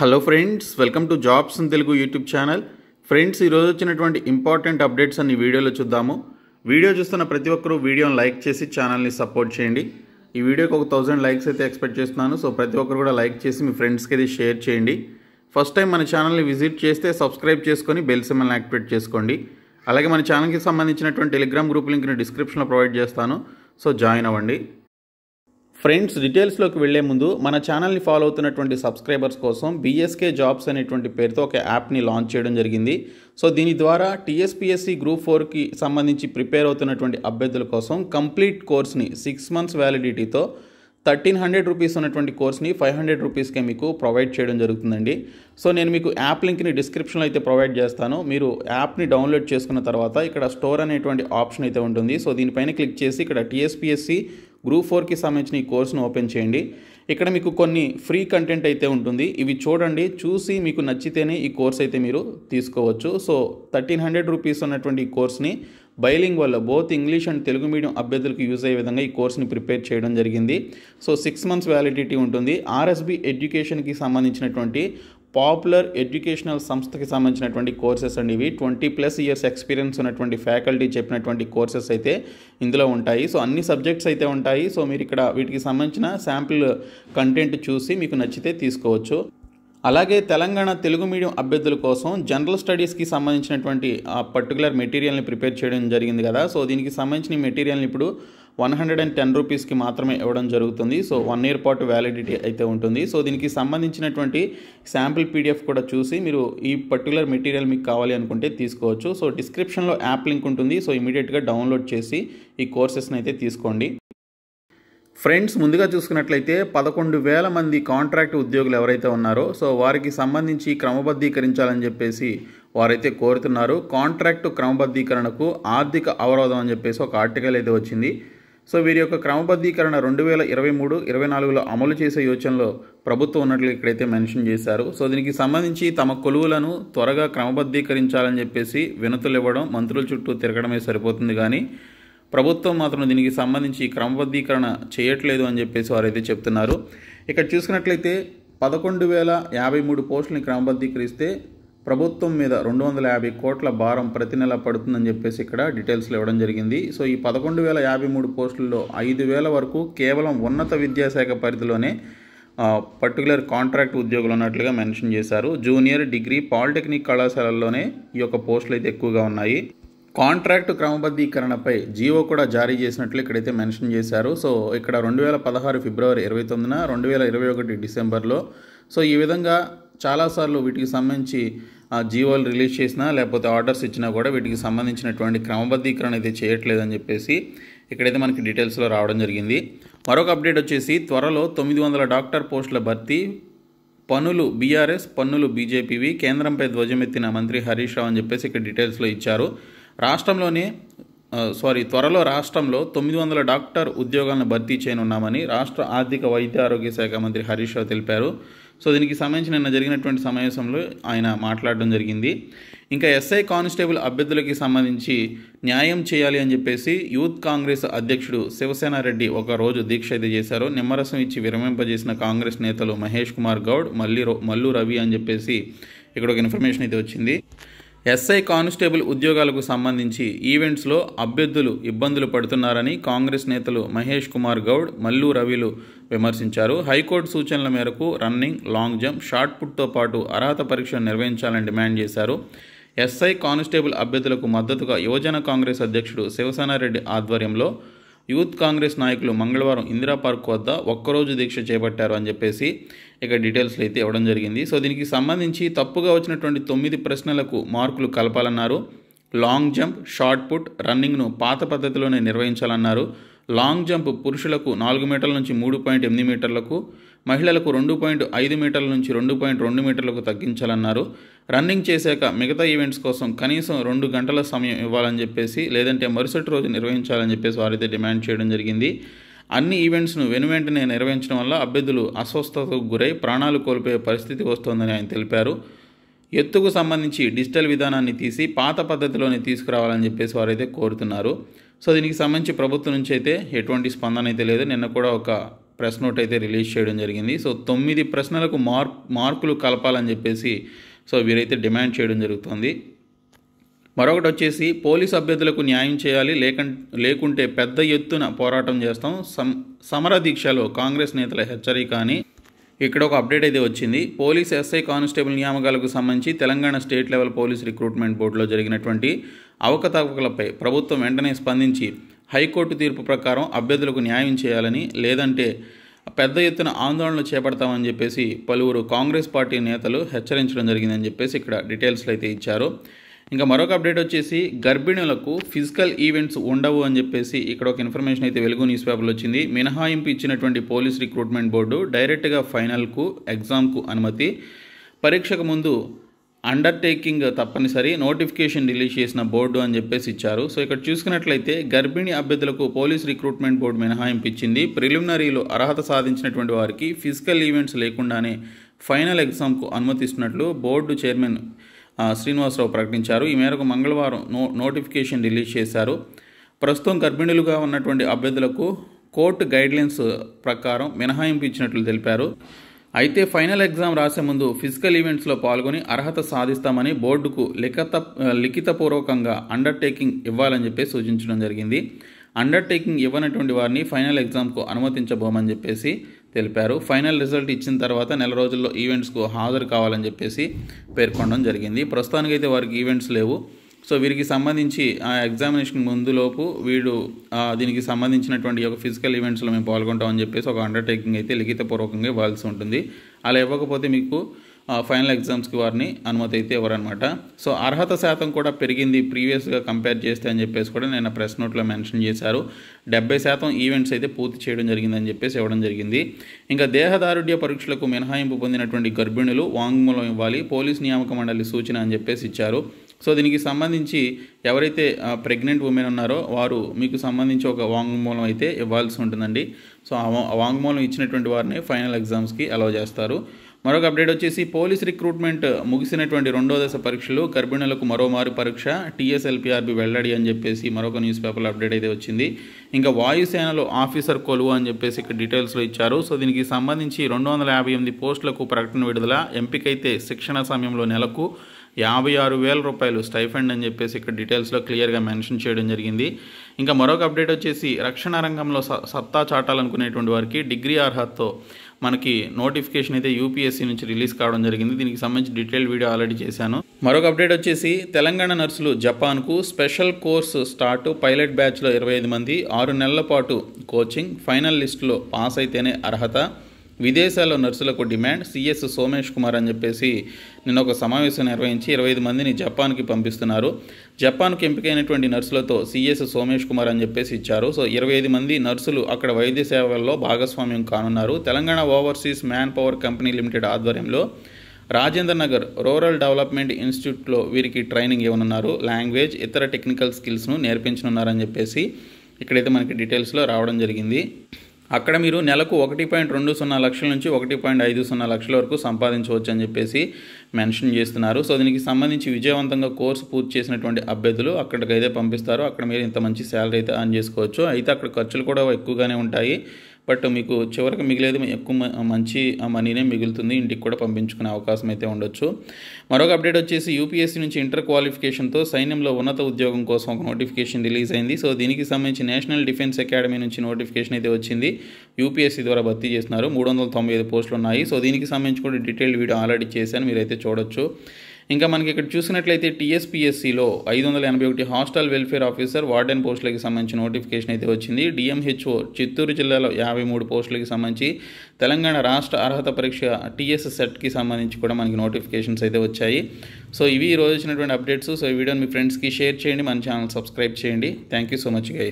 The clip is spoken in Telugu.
hello friends welcome to jobs in Telugu YouTube channel friends ఈరోజు వచ్చినటువంటి ఇంపార్టెంట్ అప్డేట్స్ అన్ని వీడియోలో చూద్దాము వీడియో చూస్తున్న ప్రతి ఒక్కరూ వీడియోని లైక్ చేసి ఛానల్ని సపోర్ట్ చేయండి ఈ వీడియోకి ఒక థౌజండ్ లైక్స్ అయితే ఎక్స్పెక్ట్ చేస్తున్నాను సో ప్రతి ఒక్కరు కూడా లైక్ చేసి మీ ఫ్రెండ్స్కి అయితే షేర్ చేయండి ఫస్ట్ టైం మన ఛానల్ని విజిట్ చేస్తే సబ్స్క్రైబ్ చేసుకొని బెల్ సిమ్మల్ని యాక్టివేట్ చేసుకోండి అలాగే మన ఛానల్కి సంబంధించినటువంటి టెలిగ్రామ్ గ్రూప్ లింక్ని డిస్క్రిప్షన్లో ప్రొవైడ్ చేస్తాను సో జాయిన్ అవ్వండి ఫ్రెండ్స్ డీటెయిల్స్లోకి వెళ్లే ముందు మన ఛానల్ని ఫాలో అవుతున్నటువంటి సబ్స్క్రైబర్స్ కోసం బీఎస్కే జాబ్స్ అనేటువంటి పేరుతో ఒక యాప్ని లాంచ్ చేయడం జరిగింది సో దీని ద్వారా టీఎస్పీఎస్సీ గ్రూప్ ఫోర్కి సంబంధించి ప్రిపేర్ అవుతున్నటువంటి అభ్యర్థుల కోసం కంప్లీట్ కోర్స్ని సిక్స్ మంత్స్ వ్యాలిడిటీతో థర్టీన్ హండ్రెడ్ రూపీస్ ఉన్నటువంటి కోర్స్ని ఫైవ్ హండ్రెడ్ రూపీస్కే మీకు ప్రొవైడ్ చేయడం జరుగుతుందండి సో నేను మీకు యాప్ లింక్ని డిస్క్రిప్షన్లో అయితే ప్రొవైడ్ చేస్తాను మీరు యాప్ని డౌన్లోడ్ చేసుకున్న తర్వాత ఇక్కడ స్టోర్ అనేటువంటి ఆప్షన్ అయితే ఉంటుంది సో దీనిపైన క్లిక్ చేసి ఇక్కడ టీఎస్పిఎస్సి గ్రూప్ ఫోర్కి సంబంధించిన ఈ కోర్సును ఓపెన్ చేయండి ఇక్కడ మీకు కొన్ని ఫ్రీ కంటెంట్ అయితే ఉంటుంది ఇవి చూడండి చూసి మీకు నచ్చితేనే ఈ కోర్స్ అయితే మీరు తీసుకోవచ్చు సో థర్టీన్ హండ్రెడ్ రూపీస్ ఉన్నటువంటి ఈ కోర్స్ని బైలింగ్ వల్ల both English and Telugu medium అభ్యర్థులకు యూజ్ అయ్యే విధంగా ఈ కోర్స్ని ప్రిపేర్ చేయడం జరిగింది సో సిక్స్ మంత్స్ వ్యాలిడిటీ ఉంటుంది ఆర్ఎస్బి ఎడ్యుకేషన్కి సంబంధించినటువంటి పాపులర్ ఎడ్యుకేషనల్ సంస్థకి సంబంధించినటువంటి కోర్సెస్ అండి ఇవి ట్వంటీ ప్లస్ ఇయర్స్ ఎక్స్పీరియన్స్ ఉన్నటువంటి ఫ్యాకల్టీ చెప్పినటువంటి కోర్సెస్ అయితే ఇందులో ఉంటాయి సో అన్ని సబ్జెక్ట్స్ అయితే ఉంటాయి సో మీరు ఇక్కడ వీటికి సంబంధించిన శాంపిల్ కంటెంట్ చూసి మీకు నచ్చితే తీసుకోవచ్చు అలాగే తెలంగాణ తెలుగు మీడియం అభ్యర్థుల కోసం జనరల్ స్టడీస్కి సంబంధించినటువంటి పర్టికులర్ మెటీరియల్ని ప్రిపేర్ చేయడం జరిగింది కదా సో దీనికి సంబంధించిన మెటీరియల్ని ఇప్పుడు వన్ హండ్రెడ్ అండ్ టెన్ రూపీస్కి మాత్రమే ఇవ్వడం జరుగుతుంది సో వన్ ఇయర్ పాటు వ్యాలిడిటీ అయితే ఉంటుంది సో దీనికి సంబంధించినటువంటి శాంపిల్ పీడిఎఫ్ కూడా చూసి మీరు ఈ పర్టికులర్ మెటీరియల్ మీకు కావాలి అనుకుంటే తీసుకోవచ్చు సో డిస్క్రిప్షన్లో యాప్ లింక్ ఉంటుంది సో ఇమీడియట్గా డౌన్లోడ్ చేసి ఈ కోర్సెస్ని అయితే తీసుకోండి ఫ్రెండ్స్ ముందుగా చూసుకున్నట్లయితే పదకొండు వేల మంది కాంట్రాక్ట్ ఉద్యోగులు ఎవరైతే ఉన్నారో సో వారికి సంబంధించి క్రమబద్ధీకరించాలని చెప్పేసి వారైతే కోరుతున్నారు కాంట్రాక్టు క్రమబద్ధీకరణకు ఆర్థిక అవరోధం అని చెప్పేసి ఒక ఆర్టికల్ అయితే వచ్చింది సో వీరి యొక్క క్రమబద్ధీకరణ రెండు వేల ఇరవై మూడు ఇరవై నాలుగులో అమలు చేసే యోచనలో ప్రభుత్వం ఉన్నట్లు ఇక్కడైతే మెన్షన్ చేశారు సో దీనికి సంబంధించి తమ కొలువులను త్వరగా క్రమబద్ధీకరించాలని చెప్పేసి వినతులు ఇవ్వడం మంత్రుల చుట్టూ తిరగడమే సరిపోతుంది కానీ ప్రభుత్వం మాత్రం దీనికి సంబంధించి క్రమబద్ధీకరణ చేయట్లేదు అని చెప్పేసి వారైతే చెప్తున్నారు ఇక్కడ చూసుకున్నట్లయితే పదకొండు వేల యాభై మూడు పోస్టుల్ని క్రమబద్ధీకరిస్తే ప్రభుత్వం మీద రెండు వందల యాభై కోట్ల భారం ప్రతి నెల పడుతుందని చెప్పేసి ఇక్కడ డీటెయిల్స్లో ఇవ్వడం జరిగింది సో ఈ పదకొండు వేల యాభై మూడు పోస్టుల్లో ఐదు వేల వరకు కేవలం ఉన్నత విద్యాశాఖ పరిధిలోనే పర్టికులర్ కాంట్రాక్ట్ ఉద్యోగులు ఉన్నట్లుగా మెన్షన్ చేశారు జూనియర్ డిగ్రీ పాలిటెక్నిక్ కళాశాలల్లోనే ఈ యొక్క పోస్టులు అయితే ఎక్కువగా ఉన్నాయి కాంట్రాక్ట్ క్రమబద్ధీకరణపై జియో కూడా జారీ చేసినట్లు ఇక్కడైతే మెన్షన్ చేశారు సో ఇక్కడ రెండు వేల పదహారు ఫిబ్రవరి ఇరవై తొమ్మిదిన రెండు వేల ఇరవై ఒకటి డిసెంబర్లో సో ఈ విధంగా చాలాసార్లు వీటికి సంబంధించి జియోలు రిలీజ్ చేసినా లేకపోతే ఆర్డర్స్ ఇచ్చినా కూడా వీటికి సంబంధించినటువంటి క్రమబద్ధీకరణ అయితే చేయట్లేదని చెప్పేసి ఇక్కడైతే మనకి డీటెయిల్స్లో రావడం జరిగింది మరొక అప్డేట్ వచ్చేసి త్వరలో తొమ్మిది వందల డాక్టర్ పోస్టుల భర్తీ పనులు బీఆర్ఎస్ పన్నులు బీజేపీవి కేంద్రంపై ధ్వజమెత్తిన మంత్రి హరీష్ రావు అని చెప్పేసి ఇక్కడ డీటెయిల్స్లో ఇచ్చారు రాష్ట్రంలోని సారీ త్వరలో రాష్ట్రంలో తొమ్మిది వందల డాక్టర్ ఉద్యోగాలను భర్తీ చేయనున్నామని రాష్ట్ర ఆర్థిక వైద్య ఆరోగ్య శాఖ మంత్రి హరీష్ రావు తెలిపారు సో దీనికి సంబంధించి నిన్న జరిగినటువంటి సమావేశంలో ఆయన మాట్లాడడం జరిగింది ఇంకా ఎస్ఐ కానిస్టేబుల్ అభ్యర్థులకి సంబంధించి న్యాయం చేయాలి అని చెప్పేసి యూత్ కాంగ్రెస్ అధ్యక్షుడు రెడ్డి ఒక రోజు దీక్ష అయితే చేశారు నిమ్మరసం ఇచ్చి విరమింపజేసిన కాంగ్రెస్ నేతలు మహేష్ కుమార్ గౌడ్ మల్లి మల్లు రవి అని చెప్పేసి ఇక్కడ ఒక ఇన్ఫర్మేషన్ అయితే వచ్చింది ఎస్ఐ కానిస్టేబుల్ ఉద్యోగాలకు సంబంధించి ఈవెంట్స్లో అభ్యర్థులు ఇబ్బందులు పడుతున్నారని కాంగ్రెస్ నేతలు మహేష్ కుమార్ గౌడ్ మల్లు రవిలు విమర్శించారు హైకోర్టు సూచనల మేరకు రన్నింగ్ లాంగ్ జంప్ షార్ట్ పుట్తో పాటు అర్హత పరీక్ష నిర్వహించాలని డిమాండ్ చేశారు ఎస్ఐ కానిస్టేబుల్ అభ్యర్థులకు మద్దతుగా యువజన కాంగ్రెస్ అధ్యక్షుడు శివసేనారెడ్డి ఆధ్వర్యంలో యూత్ కాంగ్రెస్ నాయకులు మంగళవారం ఇందిరా పార్క్ వద్ద ఒక్కరోజు దీక్ష చేపట్టారు అని చెప్పేసి ఇక డీటెయిల్స్లో అయితే ఇవ్వడం జరిగింది సో దీనికి సంబంధించి తప్పుగా వచ్చినటువంటి తొమ్మిది ప్రశ్నలకు మార్కులు కలపాలన్నారు లాంగ్ జంప్ షార్ట్ పుట్ రన్నింగ్ను పాత పద్ధతిలోనే నిర్వహించాలన్నారు లాంగ్ జంప్ పురుషులకు నాలుగు మీటర్ల నుంచి మూడు పాయింట్ ఎనిమిది మీటర్లకు మహిళలకు రెండు పాయింట్ ఐదు మీటర్ల నుంచి రెండు పాయింట్ రెండు మీటర్లకు తగ్గించాలన్నారు రన్నింగ్ చేశాక మిగతా ఈవెంట్స్ కోసం కనీసం రెండు గంటల సమయం ఇవ్వాలని చెప్పేసి లేదంటే మరుసటి రోజు నిర్వహించాలని చెప్పేసి వారైతే డిమాండ్ చేయడం జరిగింది అన్ని ఈవెంట్స్ను వెనువెంటనే నిర్వహించడం వల్ల అభ్యర్థులు అస్వస్థతకు గురై ప్రాణాలు కోల్పోయే పరిస్థితి వస్తోందని ఆయన తెలిపారు ఎత్తుకు సంబంధించి డిజిటల్ విధానాన్ని తీసి పాత పద్ధతిలోనే తీసుకురావాలని చెప్పేసి వారైతే కోరుతున్నారు సో దీనికి సంబంధించి ప్రభుత్వం నుంచి అయితే ఎటువంటి స్పందన అయితే లేదు నిన్న కూడా ఒక ప్రెస్ నోట్ అయితే రిలీజ్ చేయడం జరిగింది సో తొమ్మిది ప్రశ్నలకు మార్క్ మార్కులు కలపాలని చెప్పేసి సో వీరైతే డిమాండ్ చేయడం జరుగుతుంది మరొకటి వచ్చేసి పోలీసు అభ్యర్థులకు న్యాయం చేయాలి లేక లేకుంటే పెద్ద ఎత్తున పోరాటం చేస్తాం సమ సమర దీక్షలో కాంగ్రెస్ నేతల హెచ్చరిక అని ఇక్కడ ఒక అప్డేట్ అయితే వచ్చింది పోలీస్ ఎస్ఐ కానిస్టేబుల్ నియామకాలకు సంబంధించి Telangana state level police recruitment బోర్డులో జరిగినటువంటి అవకతవకలపై ప్రభుత్వం వెంటనే స్పందించి హైకోర్టు తీర్పు ప్రకారం అభ్యర్థులకు న్యాయం చేయాలని లేదంటే పెద్ద ఎత్తున ఆందోళనలు చేపడతామని చెప్పేసి పలువురు కాంగ్రెస్ పార్టీ నేతలు హెచ్చరించడం జరిగిందని చెప్పేసి ఇక్కడ డీటెయిల్స్లో అయితే ఇచ్చారు ఇంకా మరొక అప్డేట్ వచ్చేసి గర్భిణులకు ఫిజికల్ ఈవెంట్స్ ఉండవు అని చెప్పేసి ఇక్కడ ఒక ఇన్ఫర్మేషన్ అయితే వెలుగు న్యూస్ పేపర్లో వచ్చింది మినహాయింపు ఇచ్చినటువంటి పోలీస్ రిక్రూట్మెంట్ బోర్డు డైరెక్ట్గా ఫైనల్కు ఎగ్జామ్కు అనుమతి పరీక్షకు ముందు అండర్టేకింగ్ తప్పనిసరి నోటిఫికేషన్ రిలీజ్ చేసిన బోర్డు అని చెప్పేసి ఇచ్చారు సో ఇక్కడ చూసుకున్నట్లయితే గర్భిణీ అభ్యర్థులకు పోలీస్ రిక్రూట్మెంట్ బోర్డు మినహాయింపు ఇచ్చింది ప్రిలిమినరీలో అర్హత సాధించినటువంటి వారికి ఫిజికల్ ఈవెంట్స్ లేకుండానే ఫైనల్ ఎగ్జామ్కు అనుమతిస్తున్నట్లు బోర్డు చైర్మన్ శ్రీనివాసరావు ప్రకటించారు ఈ మేరకు మంగళవారం నో నోటిఫికేషన్ రిలీజ్ చేశారు ప్రస్తుతం గర్భిణులుగా ఉన్నటువంటి అభ్యర్థులకు కోర్టు గైడ్లైన్స్ ప్రకారం మినహాయింపు ఇచ్చినట్లు తెలిపారు అయితే ఫైనల్ ఎగ్జామ్ రాసే ముందు ఫిజికల్ ఈవెంట్స్లో పాల్గొని అర్హత సాధిస్తామని బోర్డుకు లిఖిత లిఖితపూర్వకంగా అండర్టేకింగ్ ఇవ్వాలని చెప్పి సూచించడం జరిగింది అండర్టేకింగ్ ఇవ్వనటువంటి వారిని ఫైనల్ ఎగ్జామ్కు అనుమతించబోమని చెప్పేసి తెలిపారు ఫైనల్ రిజల్ట్ ఇచ్చిన తర్వాత నెల రోజుల్లో ఈవెంట్స్కు హాజరు కావాలని చెప్పేసి పేర్కొనడం జరిగింది ప్రస్తుతానికైతే వారికి ఈవెంట్స్ లేవు సో వీరికి సంబంధించి ఆ ఎగ్జామినేషన్ ముందులోపు వీడు దీనికి సంబంధించినటువంటి ఒక ఫిజికల్ ఈవెంట్స్లో మేము పాల్గొంటామని చెప్పేసి ఒక అండర్టేకింగ్ అయితే లిఖితపూర్వకంగా ఇవ్వాల్సి ఉంటుంది అలా ఇవ్వకపోతే మీకు ఫైనల్ ఎగ్జామ్స్కి వారిని అనుమతి అయితే ఇవ్వరనమాట సో అర్హత శాతం కూడా పెరిగింది ప్రీవియస్గా కంపేర్ చేస్తే అని చెప్పేసి కూడా నేను ప్రెస్ నోట్లో మెన్షన్ చేశారు డెబ్బై శాతం ఈవెంట్స్ అయితే పూర్తి చేయడం జరిగిందని చెప్పేసి ఇవ్వడం జరిగింది ఇంకా దేహదారుఢ్య పరీక్షలకు మినహాయింపు పొందినటువంటి గర్భిణులు వాంగ్మూలం ఇవ్వాలి పోలీస్ నియామక మండలి సూచన అని చెప్పేసి ఇచ్చారు సో దీనికి సంబంధించి ఎవరైతే ప్రెగ్నెంట్ ఉమెన్ ఉన్నారో వారు మీకు సంబంధించి ఒక వాంగ్మూలం అయితే ఇవ్వాల్సి ఉంటుందండి సో ఆ వాంగ్మూలం ఇచ్చినటువంటి వారిని ఫైనల్ ఎగ్జామ్స్కి అలవ్ చేస్తారు మరొక అప్డేట్ వచ్చేసి పోలీస్ రిక్రూట్మెంట్ ముగిసినటువంటి రెండో దశ పరీక్షలు గర్భిణులకు మరోమారు పరీక్ష టీఎస్ఎల్పిఆర్బి వెల్లడి అని చెప్పేసి మరొక న్యూస్ పేపర్లో అప్డేట్ అయితే వచ్చింది ఇంకా వాయుసేనలో ఆఫీసర్ కొలువు అని చెప్పేసి ఇక్కడ డీటెయిల్స్లో ఇచ్చారు సో దీనికి సంబంధించి రెండు వందల యాభై ఎనిమిది పోస్టులకు ప్రకటన విడుదల ఎంపికైతే శిక్షణ సమయంలో నెలకు యాభై ఆరు వేల రూపాయలు స్టైఫండ్ అని చెప్పేసి ఇక్కడ డీటెయిల్స్లో క్లియర్గా మెన్షన్ చేయడం జరిగింది ఇంకా మరొక అప్డేట్ వచ్చేసి రక్షణ రంగంలో సత్తా చాటాలనుకునేటువంటి వారికి డిగ్రీ అర్హతతో మనకి నోటిఫికేషన్ అయితే యూపీఎస్సీ నుంచి రిలీజ్ కావడం జరిగింది దీనికి సంబంధించి డీటెయిల్ వీడియో ఆల్రెడీ చేశాను మరొక అప్డేట్ వచ్చేసి తెలంగాణ నర్సులు జపాన్కు స్పెషల్ కోర్సు స్టార్ట్ పైలట్ బ్యాచ్లో ఇరవై ఐదు మంది ఆరు నెలల పాటు కోచింగ్ ఫైనల్ లిస్టులో పాస్ అయితేనే అర్హత విదేశాల్లో నర్సులకు డిమాండ్ సిఎస్ సోమేష్ కుమార్ అని చెప్పేసి నిన్న ఒక సమావేశం నిర్వహించి ఇరవై ఐదు మందిని జపాన్కి పంపిస్తున్నారు జపాన్కి ఎంపికైనటువంటి నర్సులతో సిఎస్ సోమేష్ కుమార్ అని చెప్పేసి ఇచ్చారు సో ఇరవై ఐదు మంది నర్సులు అక్కడ వైద్య సేవల్లో భాగస్వామ్యం కానున్నారు Telangana overseas man power company limited ఆధ్వర్యంలో రాజేంద్ర నగర్ రూరల్ డెవలప్మెంట్ ఇన్స్టిట్యూట్లో వీరికి ట్రైనింగ్ ఇవ్వనున్నారు లాంగ్వేజ్ ఇతర టెక్నికల్ స్కిల్స్ను నేర్పించనున్నారని చెప్పేసి ఇక్కడైతే మనకి డీటెయిల్స్లో రావడం జరిగింది అక్కడ మీరు నెలకు ఒకటి పాయింట్ రెండు సున్నా లక్షల నుంచి ఒకటి పాయింట్ ఐదు సున్నా లక్షల వరకు సంపాదించవచ్చు అని చెప్పేసి మెన్షన్ చేస్తున్నారు సో దీనికి సంబంధించి విజయవంతంగా కోర్సు పూర్తి చేసినటువంటి అభ్యర్థులు అక్కడికి అయితే పంపిస్తారు అక్కడ మీరు ఇంత మంచి శాలరీ అయితే అర్న్ చేసుకోవచ్చు అయితే అక్కడ ఖర్చులు కూడా ఎక్కువగానే ఉంటాయి బట్ మీకు చివరికి మిగిలేదు ఎక్కువ మంచి మనీనే మిగులుతుంది ఇంటికి కూడా పంపించుకునే అవకాశం అయితే ఉండొచ్చు మరొక అప్డేట్ వచ్చేసి యూపీఎస్సీ నుంచి ఇంటర్ క్వాలిఫికేషన్తో సైన్యంలో ఉన్నత ఉద్యోగం కోసం ఒక నోటిఫికేషన్ రిలీజ్ అయింది సో దీనికి సంబంధించి నేషనల్ డిఫెన్స్ అకాడమీ నుంచి నోటిఫికేషన్ అయితే వచ్చింది యూపీఎస్సీ ద్వారా భర్తీ చేస్తున్నారు మూడు వందల తొంభై ఐదు పోస్టులు ఉన్నాయి సో దీనికి సంబంధించి కూడా డీటెయిల్డ్ వీడియో ఆల్రెడీ చేశాను మీరైతే చూడొచ్చు ఇంకా మనకి ఇక్కడ చూసినట్లయితే టీఎస్పిఎస్సిలో ఐదు వందల ఎనభై ఒకటి హాస్టల్ వెల్ఫేర్ ఆఫీసర్ వార్డెన్ పోస్టులకి సంబంధించి నోటిఫికేషన్ అయితే వచ్చింది డిఎంహెచ్ఓ చిత్తూరు జిల్లాలో యాభై మూడు పోస్టులకి సంబంధించి తెలంగాణ రాష్ట్ర అర్హత పరీక్ష టీఎస్ సెట్కి సంబంధించి కూడా మనకి నోటిఫికేషన్స్ అయితే వచ్చాయి సో ఇవి ఈరోజు వచ్చినటువంటి అప్డేట్స్ సో ఈ వీడియోని మీ ఫ్రెండ్స్కి షేర్ చేయండి మన ఛానల్ సబ్స్క్రైబ్ చేయండి thank you so much guys